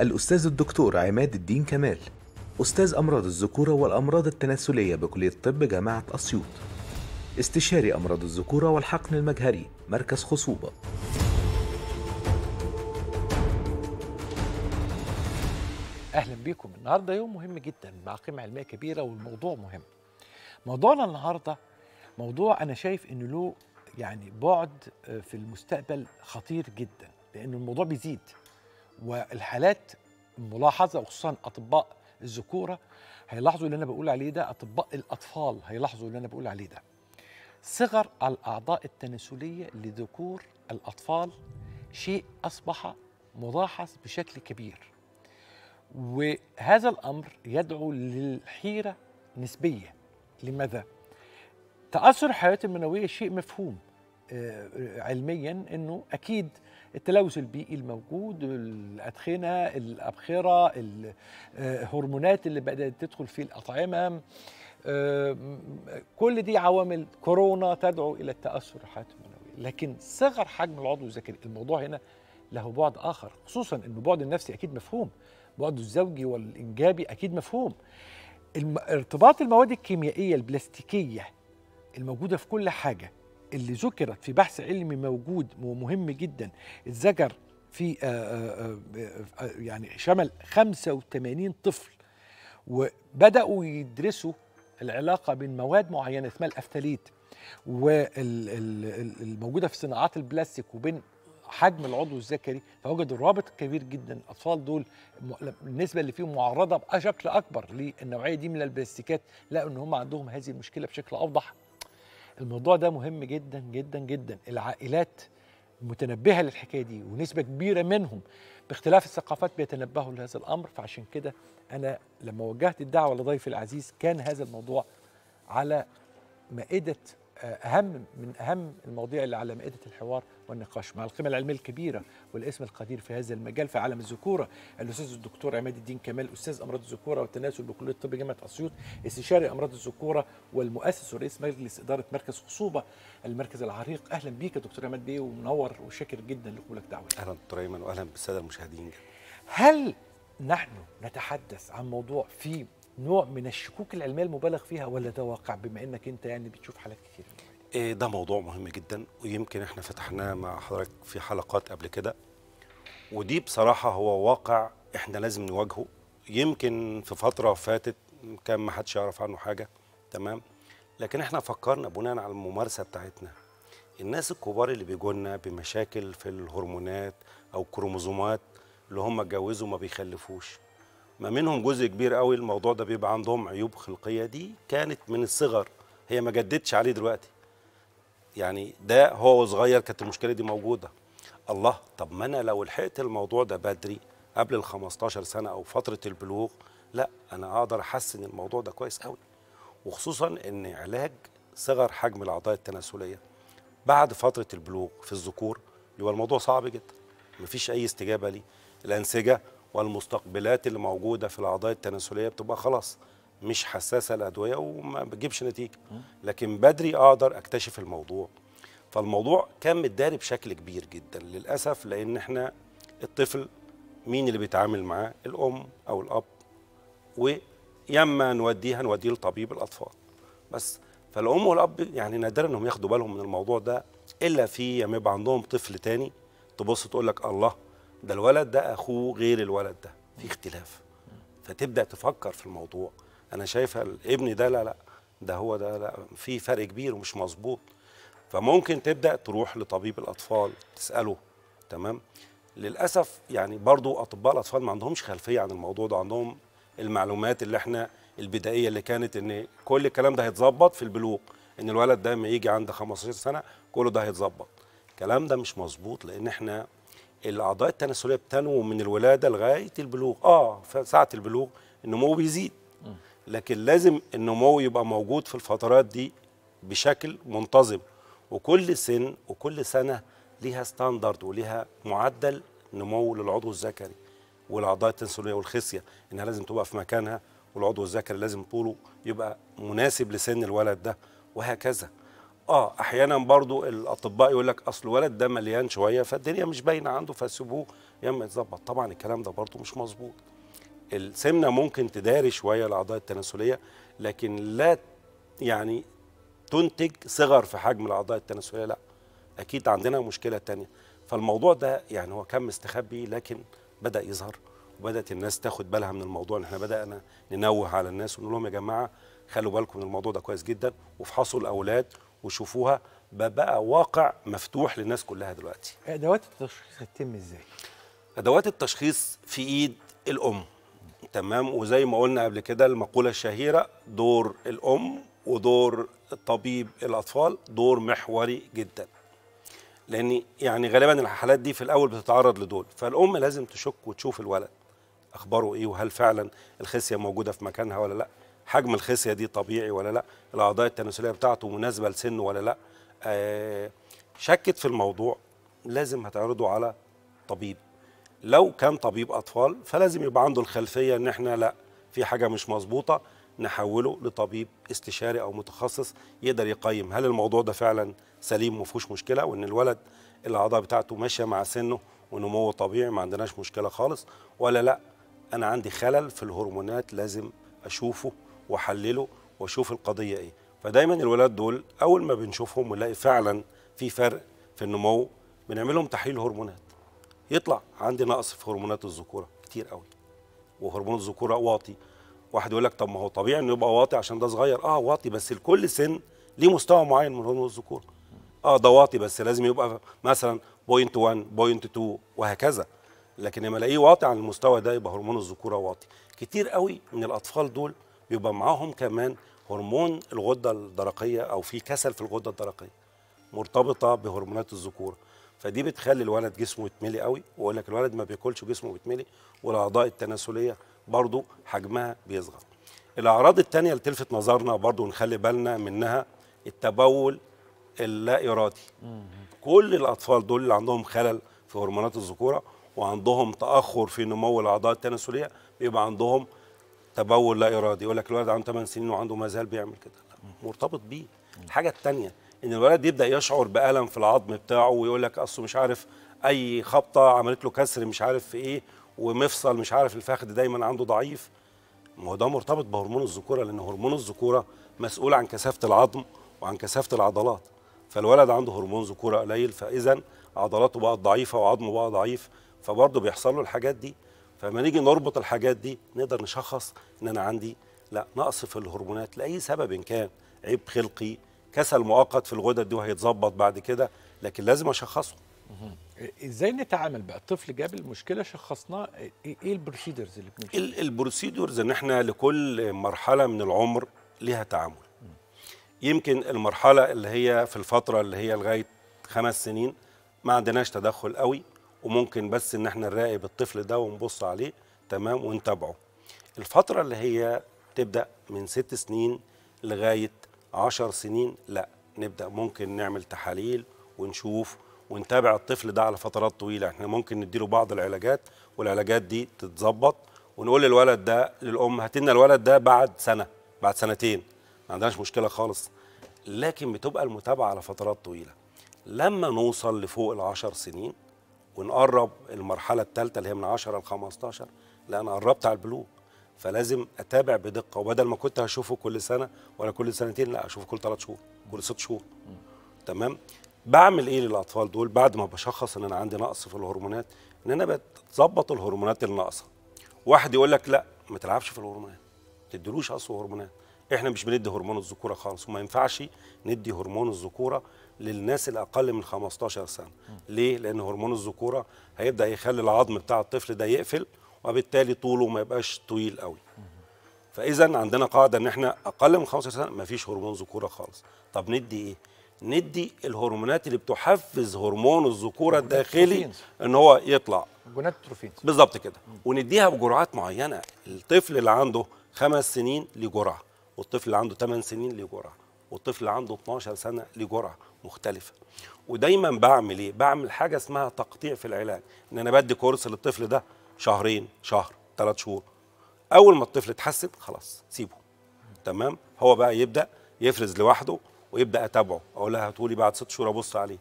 الأستاذ الدكتور عماد الدين كمال أستاذ أمراض الذكورة والأمراض التناسلية بكلية الطب جامعة أسيوط استشاري أمراض الذكورة والحقن المجهري مركز خصوبة أهلا بيكم النهاردة يوم مهم جدا مع قيمة علمية كبيرة والموضوع مهم موضوعنا النهاردة موضوع أنا شايف إنه له يعني بعد آه، في المستقبل خطير جدا لأن الموضوع بيزيد والحالات ملاحظه وخصوصا اطباء الذكوره هيلاحظوا اللي انا بقول عليه ده اطباء الاطفال هيلاحظوا اللي انا بقول عليه ده صغر الاعضاء التناسليه لذكور الاطفال شيء اصبح ملاحظ بشكل كبير وهذا الامر يدعو للحيره نسبيه لماذا تاثر الحيوانات المنويه شيء مفهوم آه، علميا انه اكيد التلوث البيئي الموجود الادخنه الابخره الهرمونات آه، اللي بدات تدخل في الاطعمه آه، كل دي عوامل كورونا تدعو الى التاثر الحياه المنويه لكن صغر حجم العضو الذكري الموضوع هنا له بعد اخر خصوصا ان البعد النفسي اكيد مفهوم بعد الزوجي والانجابي اكيد مفهوم ارتباط المواد الكيميائيه البلاستيكيه الموجوده في كل حاجه اللي ذكرت في بحث علمي موجود ومهم جدا اتذكر في آه، آه، آه، يعني شمل 85 طفل وبداوا يدرسوا العلاقه بين مواد معينه اسمها الافتاليت والموجوده في صناعات البلاستيك وبين حجم العضو الذكري فوجدوا الرابط كبير جدا الاطفال دول النسبه اللي فيهم معرضه بشكل اكبر للنوعيه دي من البلاستيكات لقوا ان هم عندهم هذه المشكله بشكل اوضح الموضوع ده مهم جدا جدا جدا العائلات متنبهه للحكايه دي ونسبه كبيره منهم باختلاف الثقافات بيتنبهوا لهذا الامر فعشان كده انا لما وجهت الدعوه لضيفي العزيز كان هذا الموضوع على مائده آه، اهم من اهم المواضيع اللي على مائده الحوار والنقاش مع القيمة العلمية الكبيرة والاسم القدير في هذا المجال في عالم الذكورة الأستاذ الدكتور عماد الدين كمال أستاذ أمراض الذكورة والتناسل بكلية الطب جامعة أسيوط استشاري أمراض الذكورة والمؤسس ورئيس مجلس إدارة مركز خصوبة المركز العريق أهلا بيك يا دكتور عماد بيه ومنور وشاكر جدا لقبولك دعوة أهلا دكتور أيمن وأهلا بالسادة المشاهدين هل نحن نتحدث عن موضوع فيه نوع من الشكوك العلميه المبالغ فيها ولا ده واقع بما انك انت يعني بتشوف حالات كثيره؟ إيه، ده موضوع مهم جدا ويمكن احنا فتحناه مع حضرتك في حلقات قبل كده ودي بصراحة هو واقع احنا لازم نواجهه يمكن في فترة فاتت كان ما حدش يعرف عنه حاجة تمام لكن احنا فكرنا بناء على الممارسة بتاعتنا الناس الكبار اللي بيجونا بمشاكل في الهرمونات او الكروموزومات اللي هم اتجوزوا ما بيخلفوش ما منهم جزء كبير قوي الموضوع ده بيبقى عندهم عيوب خلقية دي كانت من الصغر هي ما جددتش عليه دلوقتي يعني ده هو صغير كانت المشكله دي موجوده الله طب ما انا لو لحقت الموضوع ده بدري قبل ال 15 سنه او فتره البلوغ لا انا اقدر احسن الموضوع ده كويس قوي وخصوصا ان علاج صغر حجم الاعضاء التناسليه بعد فتره البلوغ في الذكور يبقى الموضوع صعب جدا مفيش اي استجابه ليه الانسجه والمستقبلات اللي موجوده في الاعضاء التناسليه بتبقى خلاص مش حساسه الادويه وما بتجيبش نتيجه لكن بدري اقدر اكتشف الموضوع فالموضوع كان متداري بشكل كبير جدا للاسف لان احنا الطفل مين اللي بيتعامل معاه الام او الاب وياما نوديها نوديه لطبيب الاطفال بس فالام والاب يعني نادرا انهم ياخدوا بالهم من الموضوع ده الا في لما يبقى عندهم طفل تاني تبص تقول لك الله ده الولد ده اخوه غير الولد ده في اختلاف فتبدا تفكر في الموضوع انا شايفها ابني ده لا لا ده هو ده لا في فرق كبير ومش مظبوط فممكن تبدا تروح لطبيب الاطفال تساله تمام للاسف يعني برضو اطباء الاطفال ما عندهمش خلفيه عن الموضوع ده عندهم المعلومات اللي احنا البدائيه اللي كانت ان كل الكلام ده هيتظبط في البلوغ ان الولد ده لما يجي عند 15 سنه كله ده هيتظبط الكلام ده مش مظبوط لان احنا الاعضاء التناسليه بتنمو من الولاده لغايه البلوغ اه فساعه البلوغ النمو بيزيد لكن لازم النمو يبقى موجود في الفترات دي بشكل منتظم وكل سن وكل سنه ليها ستاندرد وليها معدل نمو للعضو الذكري والاعضاء التنسليه والخصيه انها لازم تبقى في مكانها والعضو الذكري لازم طوله يبقى مناسب لسن الولد ده وهكذا اه احيانا برضو الاطباء يقول لك اصل الولد ده مليان شويه فالدنيا مش باينه عنده فسيبوه يا اما يتظبط طبعا الكلام ده برضو مش مظبوط السمنه ممكن تداري شويه الاعضاء التناسليه لكن لا يعني تنتج صغر في حجم الاعضاء التناسليه لا اكيد عندنا مشكله تانية فالموضوع ده يعني هو كان مستخبي لكن بدا يظهر وبدات الناس تاخد بالها من الموضوع ان احنا بدانا ننوه على الناس ونقول لهم يا جماعه خلوا بالكم من الموضوع ده كويس جدا وافحصوا الاولاد وشوفوها بقى واقع مفتوح للناس كلها دلوقتي ادوات التشخيص هتتم ازاي ادوات التشخيص في ايد الام تمام وزي ما قلنا قبل كده المقولة الشهيرة دور الأم ودور طبيب الأطفال دور محوري جدا لأن يعني غالبا الحالات دي في الأول بتتعرض لدول فالأم لازم تشك وتشوف الولد أخباره إيه وهل فعلا الخسية موجودة في مكانها ولا لأ حجم الخسية دي طبيعي ولا لأ الأعضاء التناسلية بتاعته مناسبة لسنه ولا لأ آه شكت في الموضوع لازم هتعرضه على طبيب لو كان طبيب اطفال فلازم يبقى عنده الخلفيه ان احنا لا في حاجه مش مظبوطه نحوله لطبيب استشاري او متخصص يقدر يقيم هل الموضوع ده فعلا سليم ما فيهوش مشكله وان الولد الاعضاء بتاعته ماشيه مع سنه ونموه طبيعي ما عندناش مشكله خالص ولا لا انا عندي خلل في الهرمونات لازم اشوفه واحلله واشوف القضيه ايه فدايما الولاد دول اول ما بنشوفهم ونلاقي فعلا في فرق في النمو بنعملهم تحليل هرمونات يطلع عندي نقص في هرمونات الذكوره كتير قوي وهرمون الذكوره واطي واحد يقول لك طب ما هو طبيعي انه يبقى واطي عشان ده صغير اه واطي بس لكل سن ليه مستوى معين من هرمون الذكوره اه ده واطي بس لازم يبقى مثلا بوينت 1 بوينت 2 وهكذا لكن لما الاقيه واطي عن المستوى ده يبقى هرمون الذكوره واطي كتير قوي من الاطفال دول بيبقى معاهم كمان هرمون الغده الدرقيه او في كسل في الغده الدرقيه مرتبطه بهرمونات الذكوره فدي بتخلي الولد جسمه يتملي قوي واقول لك الولد ما بياكلش جسمه بيتملي والاعضاء التناسليه برضو حجمها بيصغر الاعراض الثانيه اللي تلفت نظرنا برضو نخلي بالنا منها التبول اللا ارادي كل الاطفال دول اللي عندهم خلل في هرمونات الذكوره وعندهم تاخر في نمو الاعضاء التناسليه بيبقى عندهم تبول لا ارادي يقول لك الولد عنده 8 سنين وعنده ما زال بيعمل كده مرتبط بيه الحاجه الثانيه ان الولد يبدا يشعر بالم في العظم بتاعه ويقول لك اصله مش عارف اي خبطه عملت له كسر مش عارف في ايه ومفصل مش عارف الفخذ دايما عنده ضعيف ما هو ده مرتبط بهرمون الذكوره لان هرمون الذكوره مسؤول عن كثافه العظم وعن كثافه العضلات فالولد عنده هرمون ذكوره قليل فاذا عضلاته بقت ضعيفه وعظمه بقى ضعيف فبرضه بيحصل له الحاجات دي فلما نيجي نربط الحاجات دي نقدر نشخص ان انا عندي لا نقص في الهرمونات لاي سبب إن كان عيب خلقي كسل مؤقت في الغدد دي وهيتظبط بعد كده لكن لازم اشخصه ازاي نتعامل بقى الطفل جاب المشكله شخصناه ايه, إيه البروسيدرز اللي بنمشي البروسيدرز ان احنا لكل مرحله من العمر ليها تعامل يمكن المرحله اللي هي في الفتره اللي هي لغايه خمس سنين ما عندناش تدخل قوي وممكن بس ان احنا نراقب الطفل ده ونبص عليه تمام ونتابعه الفتره اللي هي تبدا من ست سنين لغايه 10 سنين لا نبدا ممكن نعمل تحاليل ونشوف ونتابع الطفل ده على فترات طويله احنا ممكن نديله بعض العلاجات والعلاجات دي تتظبط ونقول للولد ده للام هات لنا الولد ده بعد سنه بعد سنتين ما عندناش مشكله خالص لكن بتبقى المتابعه على فترات طويله لما نوصل لفوق العشر سنين ونقرب المرحله الثالثه اللي هي من 10 ل 15 لا انا قربت على البلوغ فلازم اتابع بدقه وبدل ما كنت هشوفه كل سنه ولا كل سنتين لا اشوفه كل ثلاث شهور كل ست شهور تمام بعمل ايه للاطفال دول بعد ما بشخص ان انا عندي نقص في الهرمونات ان انا بتظبط الهرمونات الناقصه واحد يقول لك لا ما تلعبش في الهرمونات ما تديلوش اصل هرمونات احنا مش بندي هرمون الذكوره خالص وما ينفعش ندي هرمون الذكوره للناس الاقل من 15 سنه ليه لان هرمون الذكوره هيبدا يخلي العظم بتاع الطفل ده يقفل وبالتالي طوله ما يبقاش طويل قوي فاذا عندنا قاعده ان احنا اقل من 15 سنه ما فيش هرمون ذكوره خالص طب ندي ايه ندي الهرمونات اللي بتحفز هرمون الذكوره الداخلي ان هو يطلع جونات تروفينز بالظبط كده ونديها بجرعات معينه الطفل اللي عنده خمس سنين لجرعه والطفل اللي عنده 8 سنين لجرعه والطفل اللي عنده 12 سنه لجرعه مختلفه ودايما بعمل ايه بعمل حاجه اسمها تقطيع في العلاج ان انا بدي كورس للطفل ده شهرين شهر ثلاث شهور اول ما الطفل اتحسن خلاص سيبه تمام هو بقى يبدا يفرز لوحده ويبدا اتابعه اقول لها هتقولي بعد ست شهور ابص عليه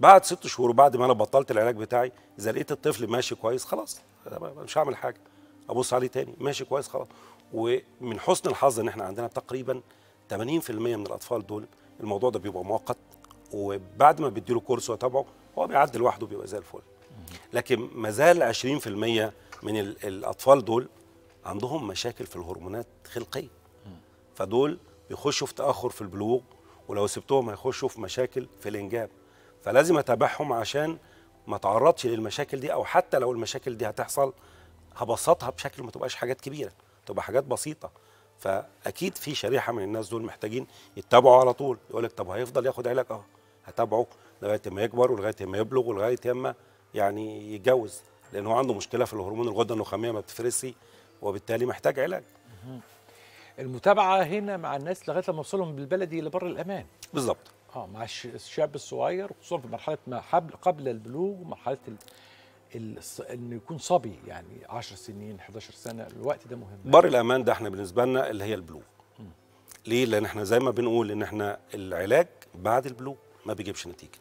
بعد ست شهور وبعد ما انا بطلت العلاج بتاعي اذا لقيت الطفل ماشي كويس خلاص مش هعمل حاجه ابص عليه تاني ماشي كويس خلاص ومن حسن الحظ ان احنا عندنا تقريبا 80% من الاطفال دول الموضوع ده بيبقى مؤقت وبعد ما بيديله كورس واتابعه هو بيعدي لوحده بيبقى زي الفل لكن ما زال 20% من الاطفال دول عندهم مشاكل في الهرمونات خلقيه فدول بيخشوا في تاخر في البلوغ ولو سبتهم هيخشوا في مشاكل في الانجاب فلازم اتابعهم عشان ما تعرضش للمشاكل دي او حتى لو المشاكل دي هتحصل هبسطها بشكل ما تبقاش حاجات كبيره تبقى حاجات بسيطه فاكيد في شريحه من الناس دول محتاجين يتابعوا على طول يقول لك طب هيفضل ياخد علاج اه هتابعه لغايه ما يكبر ولغايه ما يبلغ ولغايه ما يعني يتجوز لان هو عنده مشكله في الهرمون الغده النخاميه ما بتفرسي وبالتالي محتاج علاج المتابعه هنا مع الناس لغايه لما اوصلهم بالبلدي لبر الامان بالظبط اه مع الشاب الصغير خصوصا في مرحله ما قبل البلوغ ومرحله انه يكون صبي يعني 10 سنين 11 سنه الوقت ده مهم بر الامان ده احنا بالنسبه لنا اللي هي البلوغ ليه لان احنا زي ما بنقول ان احنا العلاج بعد البلوغ ما بيجيبش نتيجه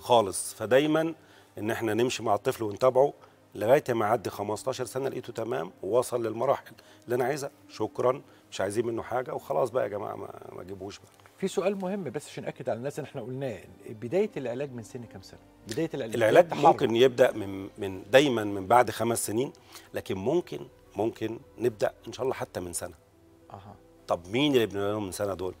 خالص فدايما ان احنا نمشي مع الطفل ونتابعه لغايه ما يعدي 15 سنه لقيته تمام ووصل للمراحل اللي انا عايزها شكرا مش عايزين منه حاجه وخلاص بقى يا جماعه ما, ما تجيبوش بقى في سؤال مهم بس عشان ناكد على الناس ان احنا قلناه بدايه العلاج من سن كام سنه بدايه العلاج العلاج بداية ممكن يبدا من من دايما من بعد خمس سنين لكن ممكن ممكن نبدا ان شاء الله حتى من سنه اها طب مين اللي بنبدأ من سنه دول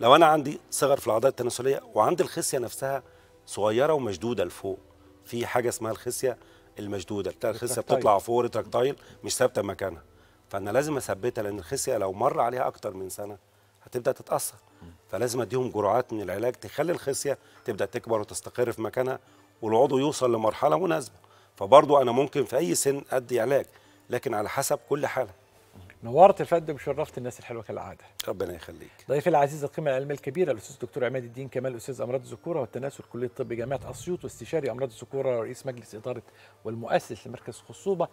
لو انا عندي صغر في العضلات التناسليه وعندي الخصيه نفسها صغيره ومشدوده لفوق في حاجه اسمها الخصيه المشدوده الخصيه بتطلع فور تراكتايل مش ثابته مكانها فانا لازم اثبتها لان الخصيه لو مر عليها اكتر من سنه هتبدا تتاثر فلازم اديهم جرعات من العلاج تخلي الخصيه تبدا تكبر وتستقر في مكانها والعضو يوصل لمرحله مناسبه فبرضه انا ممكن في اي سن ادي علاج لكن على حسب كل حاله نورت الفد وشرفت الناس الحلوه كالعاده ربنا يخليك ضيفي العزيز القيمه العلميه الكبيره الاستاذ الدكتور عماد الدين كمال استاذ امراض الذكوره والتناسل كليه الطب جامعه اسيوط واستشاري امراض الذكوره ورئيس مجلس اداره والمؤسس لمركز خصوبه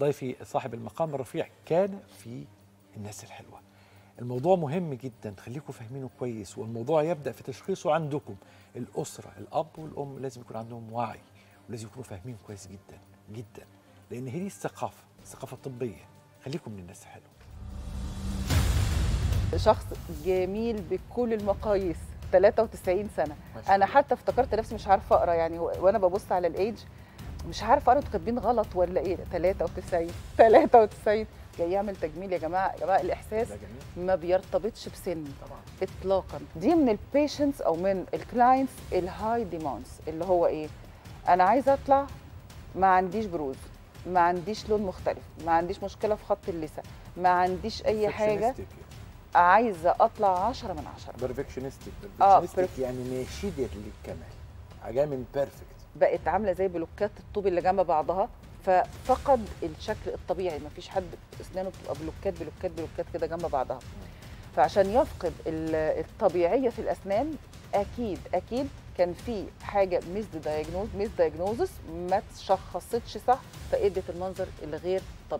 ضيفي صاحب المقام الرفيع كان في الناس الحلوه الموضوع مهم جدا خليكم فاهمينه كويس والموضوع يبدا في تشخيصه عندكم الاسره الاب والام لازم يكون عندهم وعي ولازم يكونوا فاهمين كويس جدا جدا لان هي دي الثقافه الثقافه الطبيه خليكم من الناس الحلوه شخص جميل بكل المقاييس 93 سنه انا حتى افتكرت نفسي مش عارفه اقرا يعني وانا ببص على الايدج مش عارفه انتوا كاتبين غلط ولا ايه 93 93 جاي يعمل تجميل يا جماعه يا جماعه الاحساس ما بيرتبطش بسن طبعا اطلاقا دي من البيشنتس او من الكلاينتس الهاي ديماندز اللي هو ايه انا عايزه اطلع ما عنديش بروز ما عنديش لون مختلف ما عنديش مشكله في خط اللسة ما عنديش اي حاجه عايزه اطلع 10 من 10 بيرفكشنستك بيرفكشنستك يعني ناشده للكمال عجاء من بيرفكت بقت عامله زي بلوكات الطوب اللي جنب بعضها ففقد الشكل الطبيعي ما فيش حد اسنانه بتبقى بلوكات بلوكات بلوكات كده جنب بعضها فعشان يفقد الطبيعيه في الاسنان اكيد اكيد كان في حاجه ميس دايجنوز ميس دايجنوزس ما تشخصتش صح فادت المنظر الغير طبيعي